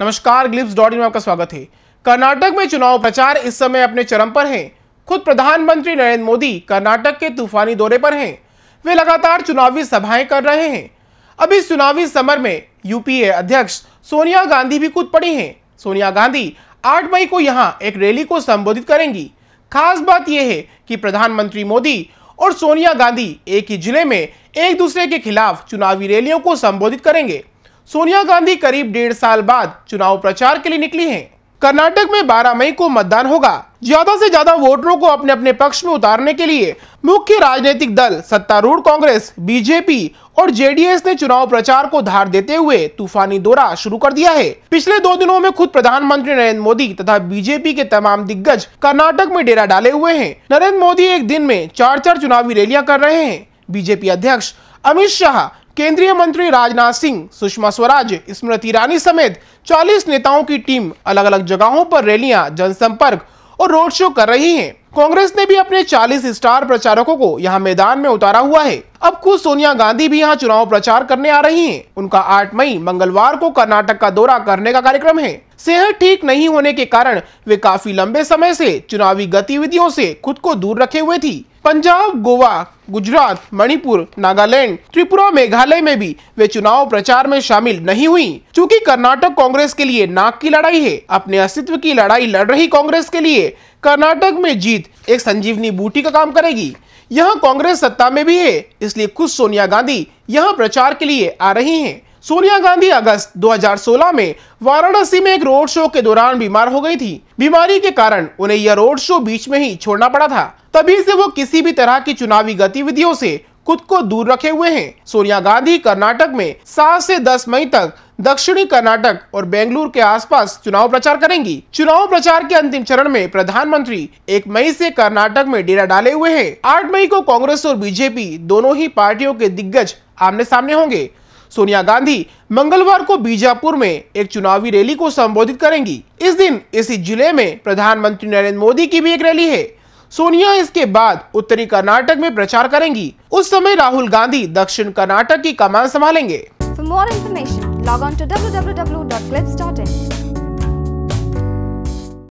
नमस्कार ग्लिप्स dot in में आपका स्वागत है कर्नाटक में चुनाव प्रचार इस समय अपने चरम पर है खुद प्रधानमंत्री नरेंद्र मोदी कर्नाटक के तूफानी दौरे पर हैं वे लगातार चुनावी सभाएं कर रहे हैं अब इस चुनावी समर में यूपीए अध्यक्ष सोनिया गांधी भी कूद पड़ी हैं सोनिया गांधी 8 मई को यहाँ एक रैली को संबोधित करेंगी खास बात यह है कि प्रधानमंत्री मोदी और सोनिया गांधी एक ही जिले में एक दूसरे के खिलाफ चुनावी रैलियों को संबोधित करेंगे सोनिया गांधी करीब डेढ़ साल बाद चुनाव प्रचार के लिए निकली हैं। कर्नाटक में 12 मई को मतदान होगा ज्यादा से ज्यादा वोटरों को अपने अपने पक्ष में उतारने के लिए मुख्य राजनीतिक दल सत्तारूढ़ कांग्रेस बीजेपी और जेडीएस ने चुनाव प्रचार को धार देते हुए तूफानी दौरा शुरू कर दिया है पिछले दो दिनों में खुद प्रधानमंत्री नरेंद्र मोदी तथा बीजेपी के तमाम दिग्गज कर्नाटक में डेरा डाले हुए हैं नरेंद्र मोदी एक दिन में चार चार चुनावी रैलियां कर रहे हैं बीजेपी अध्यक्ष अमित शाह केंद्रीय मंत्री राजनाथ सिंह सुषमा स्वराज स्मृति ईरानी समेत 40 नेताओं की टीम अलग अलग जगहों पर रैलियां जनसंपर्क और रोड शो कर रही है कांग्रेस ने भी अपने 40 स्टार प्रचारकों को यहाँ मैदान में उतारा हुआ है अब खुद सोनिया गांधी भी यहाँ चुनाव प्रचार करने आ रही हैं। उनका 8 मई मंगलवार को कर्नाटक का दौरा करने का कार्यक्रम है सेहत ठीक नहीं होने के कारण वे काफी लंबे समय से चुनावी गतिविधियों से खुद को दूर रखे हुए थी पंजाब गोवा गुजरात मणिपुर नागालैंड त्रिपुरा मेघालय में भी वे चुनाव प्रचार में शामिल नहीं हुई चूँकी कर्नाटक कांग्रेस के लिए नाक की लड़ाई है अपने अस्तित्व की लड़ाई लड़ रही कांग्रेस के लिए कर्नाटक में जीत एक संजीवनी बूटी का काम करेगी यहाँ कांग्रेस सत्ता में भी है इसलिए खुद सोनिया गांधी यहाँ प्रचार के लिए आ रही हैं सोनिया गांधी अगस्त 2016 में वाराणसी में एक रोड शो के दौरान बीमार हो गई थी बीमारी के कारण उन्हें यह रोड शो बीच में ही छोड़ना पड़ा था तभी से वो किसी भी तरह की चुनावी गतिविधियों से खुद को दूर रखे हुए हैं सोनिया गांधी कर्नाटक में सात से दस मई तक दक्षिणी कर्नाटक और बेंगलुरु के आसपास चुनाव प्रचार करेंगी चुनाव प्रचार के अंतिम चरण में प्रधानमंत्री एक मई से कर्नाटक में डेरा डाले हुए हैं आठ मई को कांग्रेस और बीजेपी दोनों ही पार्टियों के दिग्गज आमने सामने होंगे सोनिया गांधी मंगलवार को बीजापुर में एक चुनावी रैली को संबोधित करेंगी इस दिन इसी जिले में प्रधानमंत्री नरेंद्र मोदी की भी एक रैली है सोनिया इसके बाद उत्तरी कर्नाटक में प्रचार करेंगी उस समय राहुल गांधी दक्षिण कर्नाटक की कमान संभालेंगे for more information Log on to www.clips.in.